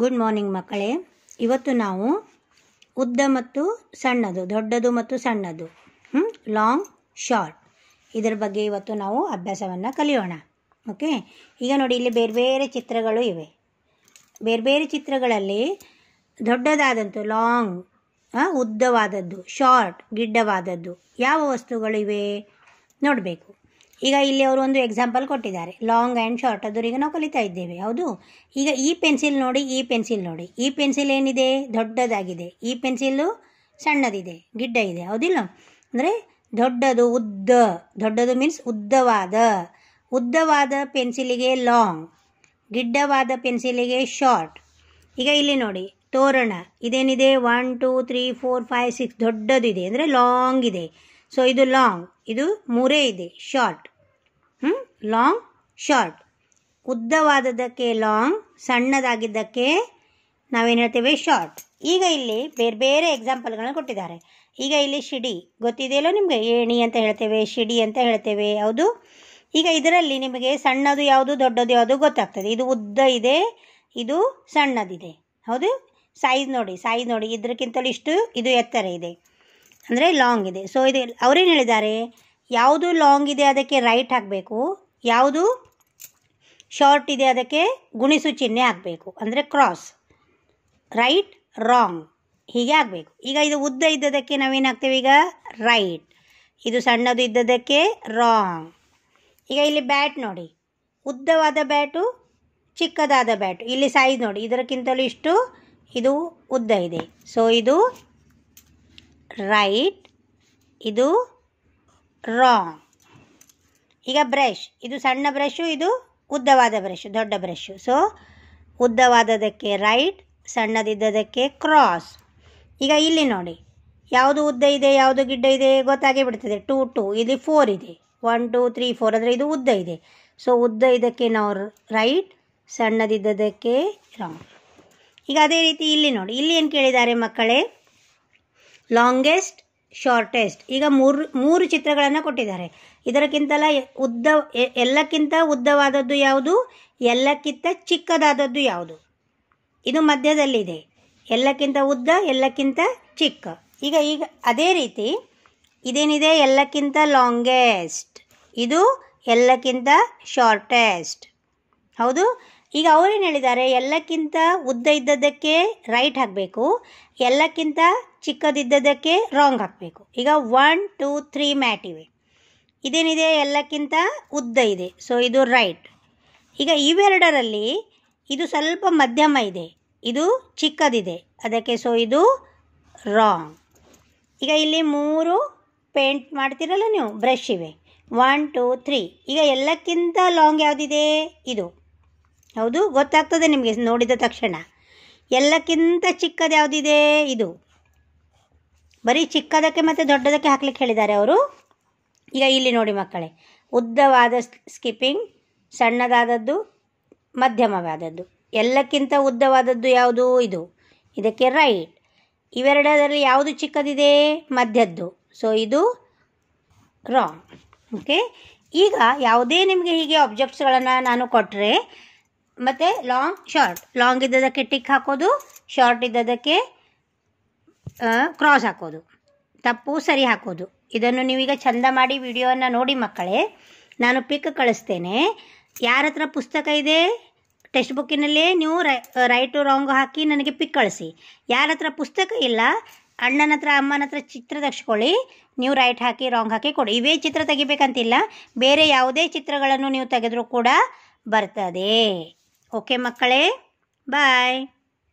good morning ಮಕ್ಕಳೇ ಇವತ್ತು ನಾವು ಉದ್ದ ಮತ್ತು ಸಣ್ಣದು ದೊಡ್ಡದು ಮತ್ತು ಸಣ್ಣದು ಲಾಂಗ್ ಶಾರ್ಟ್ ಇದರ ಬಗ್ಗೆ ಇವತ್ತು ನಾವು ಅಭ್ಯಾಸವನ್ನು ಕಲಿಯೋಣ ಓಕೆ ಈಗ ನೋಡಿ ಇಲ್ಲಿ ಬೇರೆ ಬೇರೆ ಚಿತ್ರಗಳು ಇವೆ ಬೇರೆ ಬೇರೆ ಚಿತ್ರಗಳಲ್ಲಿ ದೊಡ್ಡದಾದಂಥ ಲಾಂಗ್ ಉದ್ದವಾದದ್ದು ಶಾರ್ಟ್ ಗಿಡ್ಡವಾದದ್ದು ಯಾವ ವಸ್ತುಗಳಿವೆ ನೋಡಬೇಕು ಈಗ ಇಲ್ಲಿ ಅವರು ಒಂದು ಎಕ್ಸಾಂಪಲ್ ಕೊಟ್ಟಿದ್ದಾರೆ ಲಾಂಗ್ ಆ್ಯಂಡ್ ಶಾರ್ಟ್ ಈಗ ನಾವು ಕಲಿತಾ ಇದ್ದೇವೆ ಹೌದು ಈಗ ಈ ಪೆನ್ಸಿಲ್ ನೋಡಿ ಈ ಪೆನ್ಸಿಲ್ ನೋಡಿ ಈ ಪೆನ್ಸಿಲ್ ಏನಿದೆ ದೊಡ್ಡದಾಗಿದೆ ಈ ಪೆನ್ಸಿಲ್ಲು ಸಣ್ಣದಿದೆ ಗಿಡ್ಡ ಇದೆ ಹೌದಿಲ್ಲ ಅಂದರೆ ದೊಡ್ಡದು ಉದ್ದ ದೊಡ್ಡದು ಮೀನ್ಸ್ ಉದ್ದವಾದ ಉದ್ದವಾದ ಪೆನ್ಸಿಲಿಗೆ ಲಾಂಗ್ ಗಿಡ್ಡವಾದ ಪೆನ್ಸಿಲಿಗೆ ಶಾರ್ಟ್ ಈಗ ಇಲ್ಲಿ ನೋಡಿ ತೋರಣ ಇದೇನಿದೆ one two three four five six ದೊಡ್ಡದಿದೆ ಅಂದರೆ ಲಾಂಗ್ ಇದೆ ಸೊ ಇದು ಲಾಂಗ್ ಇದು ಮೂರೇ ಇದೆ ಶಾರ್ಟ್ ಹ್ಞೂ ಲಾಂಗ್ ಶಾರ್ಟ್ ಉದ್ದವಾದದ್ದಕ್ಕೆ ಲಾಂಗ್ ಸಣ್ಣದಾಗಿದ್ದಕ್ಕೆ ನಾವೇನು ಹೇಳ್ತೇವೆ ಶಾರ್ಟ್ ಈಗ ಇಲ್ಲಿ ಬೇರೆ ಬೇರೆ ಎಕ್ಸಾಂಪಲ್ಗಳನ್ನು ಕೊಟ್ಟಿದ್ದಾರೆ ಈಗ ಇಲ್ಲಿ ಶಿಡಿ ಗೊತ್ತಿದೆಯಲ್ಲೋ ನಿಮಗೆ ಏಣಿ ಅಂತ ಹೇಳ್ತೇವೆ ಶಿಡಿ ಅಂತ ಹೇಳ್ತೇವೆ ಹೌದು ಈಗ ಇದರಲ್ಲಿ ನಿಮಗೆ ಸಣ್ಣದು ಯಾವುದು ದೊಡ್ಡದು ಯಾವುದು ಗೊತ್ತಾಗ್ತದೆ ಇದು ಉದ್ದ ಇದೆ ಇದು ಸಣ್ಣದಿದೆ ಹೌದು ಸೈಜ್ ನೋಡಿ ಸೈಜ್ ನೋಡಿ ಇದಕ್ಕಿಂತಲೂ ಇಷ್ಟು ಇದು ಎತ್ತರ ಇದೆ ಅಂದರೆ ಲಾಂಗ್ ಇದೆ ಸೊ ಇದು ಅವ್ರೇನು ಹೇಳಿದ್ದಾರೆ ಯಾವುದು ಲಾಂಗ್ ಇದೆ ಅದಕ್ಕೆ ರೈಟ್ ಹಾಕಬೇಕು ಯಾವುದು ಶಾರ್ಟ್ ಇದೆ ಅದಕ್ಕೆ ಗುಣಿಸು ಚಿಹ್ನೆ ಹಾಕಬೇಕು ಅಂದರೆ ಕ್ರಾಸ್ ರೈಟ್ ರಾಂಗ್ ಹೀಗೆ ಆಗಬೇಕು ಈಗ ಇದು ಉದ್ದ ಇದ್ದದಕ್ಕೆ ನಾವೇನಾಗ್ತೇವೆ ಈಗ ರೈಟ್ ಇದು ಸಣ್ಣದು ಇದ್ದದಕ್ಕೆ ರಾಂಗ್ ಈಗ ಇಲ್ಲಿ ಬ್ಯಾಟ್ ನೋಡಿ ಉದ್ದವಾದ ಬ್ಯಾಟು ಚಿಕ್ಕದಾದ ಬ್ಯಾಟು ಇಲ್ಲಿ ಸೈಜ್ ನೋಡಿ ಇದಕ್ಕಿಂತಲೂ ಇಷ್ಟು ಇದು ಉದ್ದ ಇದೆ ಸೊ ಇದು ರೈಟ್ ಇದು ರಾಂಗ್ ಈಗ ಬ್ರಷ್ ಇದು ಸಣ್ಣ ಬ್ರಷು ಇದು ಉದ್ದವಾದ ಬ್ರಷ್ ದೊಡ್ಡ ಬ್ರಷು ಸೊ ಉದ್ದವಾದದಕ್ಕೆ ರೈಟ್ ಸಣ್ಣದಿದ್ದದಕ್ಕೆ ಕ್ರಾಸ್ ಈಗ ಇಲ್ಲಿ ನೋಡಿ ಯಾವುದು ಉದ್ದ ಇದೆ ಯಾವುದು ಗಿಡ್ಡ ಇದೆ ಗೊತ್ತಾಗೇ ಬಿಡ್ತದೆ ಟೂ ಟೂ ಇಲ್ಲಿ ಫೋರ್ ಇದೆ ಒನ್ ಟೂ ತ್ರೀ ಫೋರ್ ಅಂದರೆ ಇದು ಉದ್ದ ಇದೆ ಸೊ ಉದ್ದ ಇದಕ್ಕೆ ನಾವು ರೈಟ್ ಸಣ್ಣದಿದ್ದದಕ್ಕೆ ರಾಂಗ್ ಈಗ ಅದೇ ರೀತಿ ಇಲ್ಲಿ ನೋಡಿ ಇಲ್ಲಿ ಏನು ಕೇಳಿದ್ದಾರೆ ಮಕ್ಕಳೇ ಲಾಂಗೆಸ್ಟ್ ಶಾರ್ಟೆಸ್ಟ್ ಈಗ ಮೂರು ಮೂರು ಚಿತ್ರಗಳನ್ನು ಕೊಟ್ಟಿದ್ದಾರೆ ಇದರಕ್ಕಿಂತಲ ಉದ್ದ ಎಲ್ಲಕ್ಕಿಂತ ಉದ್ದವಾದದ್ದು ಯಾವುದು ಎಲ್ಲಕ್ಕಿಂತ ಚಿಕ್ಕದಾದದ್ದು ಯಾವುದು ಇದು ಮಧ್ಯದಲ್ಲಿದೆ ಎಲ್ಲಕ್ಕಿಂತ ಉದ್ದ ಎಲ್ಲಕ್ಕಿಂತ ಚಿಕ್ಕ ಈಗ ಈಗ ಅದೇ ರೀತಿ ಇದೇನಿದೆ ಎಲ್ಲಕ್ಕಿಂತ ಲಾಂಗೆಸ್ಟ್ ಇದು ಎಲ್ಲಕ್ಕಿಂತ ಶಾರ್ಟೆಸ್ಟ್ ಹೌದು ಈಗ ಅವರೇನು ಹೇಳಿದ್ದಾರೆ ಎಲ್ಲಕ್ಕಿಂತ ಉದ್ದ ಇದ್ದದ್ದಕ್ಕೆ ರೈಟ್ ಹಾಕಬೇಕು ಎಲ್ಲಕ್ಕಿಂತ ಚಿಕ್ಕದಿದ್ದದಕ್ಕೆ ರಾಂಗ್ ಹಾಕಬೇಕು ಈಗ ಒನ್ ಟೂ ತ್ರೀ ಮ್ಯಾಟ್ ಇವೆ ಇದೇನಿದೆ ಎಲ್ಲಕ್ಕಿಂತ ಉದ್ದ ಇದೆ ಸೊ ಇದು ರೈಟ್ ಈಗ ಇವೆರಡರಲ್ಲಿ ಇದು ಸ್ವಲ್ಪ ಮಧ್ಯಮ ಇದೆ ಇದು ಚಿಕ್ಕದಿದೆ ಅದಕ್ಕೆ ಸೊ ಇದು ರಾಂಗ್ ಈಗ ಇಲ್ಲಿ ಮೂರು ಪೇಂಟ್ ಮಾಡ್ತಿರಲ್ಲ ನೀವು ಬ್ರಷ್ ಇವೆ ಒನ್ ಟು ತ್ರೀ ಈಗ ಎಲ್ಲಕ್ಕಿಂತ ಲಾಂಗ್ ಯಾವುದಿದೆ ಇದು ಹೌದು ಗೊತ್ತಾಗ್ತದೆ ನಿಮಗೆ ನೋಡಿದ ತಕ್ಷಣ ಎಲ್ಲಕ್ಕಿಂತ ಚಿಕ್ಕದು ಯಾವುದಿದೆ ಇದು ಬರೀ ಚಿಕ್ಕದಕ್ಕೆ ಮತ್ತು ದೊಡ್ಡದಕ್ಕೆ ಹಾಕ್ಲಿಕ್ಕೆ ಹೇಳಿದ್ದಾರೆ ಅವರು ಈಗ ಇಲ್ಲಿ ನೋಡಿ ಮಕ್ಕಳೇ ಉದ್ದವಾದ ಸ್ಕಿಪ್ಪಿಂಗ್ ಸಣ್ಣದಾದದ್ದು ಮಧ್ಯಮವಾದದ್ದು ಎಲ್ಲಕ್ಕಿಂತ ಉದ್ದವಾದದ್ದು ಯಾವುದು ಇದು ಇದಕ್ಕೆ ರೈಟ್ ಇವೆರಡರಲ್ಲಿ ಯಾವುದು ಚಿಕ್ಕದಿದೆ ಮಧ್ಯದ್ದು ಸೊ ಇದು ರಾಂಗ್ ಓಕೆ ಈಗ ಯಾವುದೇ ನಿಮಗೆ ಹೀಗೆ ಆಬ್ಜೆಕ್ಟ್ಸ್ಗಳನ್ನು ನಾನು ಕೊಟ್ಟರೆ ಮತ್ತು ಲಾಂಗ್ ಶಾರ್ಟ್ ಲಾಂಗ್ ಇದ್ದದಕ್ಕೆ ಟಿಕ್ ಹಾಕೋದು ಶಾರ್ಟ್ ಇದ್ದದಕ್ಕೆ ಕ್ರಾಸ್ ಹಾಕೋದು ತಪ್ಪು ಸರಿ ಹಾಕೋದು ಇದನ್ನು ನೀವೀಗ ಚಂದ ಮಾಡಿ ವಿಡಿಯೋವನ್ನು ನೋಡಿ ಮಕ್ಕಳೇ ನಾನು ಪಿಕ್ ಕಳಿಸ್ತೇನೆ ಯಾರ ಹತ್ರ ಪುಸ್ತಕ ಇದೆ ಟೆಕ್ಸ್ಟ್ ಬುಕ್ಕಿನಲ್ಲೇ ನೀವು ರೈ ರೈಟು ರಾಂಗ್ ಹಾಕಿ ನನಗೆ ಪಿಕ್ ಕಳಿಸಿ ಯಾರ ಹತ್ರ ಪುಸ್ತಕ ಇಲ್ಲ ಅಣ್ಣನ ಹತ್ರ ಅಮ್ಮನ ಹತ್ರ ಚಿತ್ರ ತಗ್ಸ್ಕೊಳ್ಳಿ ನೀವು ರೈಟ್ ಹಾಕಿ ರಾಂಗ್ ಹಾಕಿ ಕೊಡಿ ಇವೇ ಚಿತ್ರ ತೆಗಿಬೇಕಂತಿಲ್ಲ ಬೇರೆ ಯಾವುದೇ ಚಿತ್ರಗಳನ್ನು ನೀವು ತೆಗೆದರೂ ಕೂಡ ಬರ್ತದೆ ಓಕೆ ಮಕ್ಕಳೇ ಬಾಯ್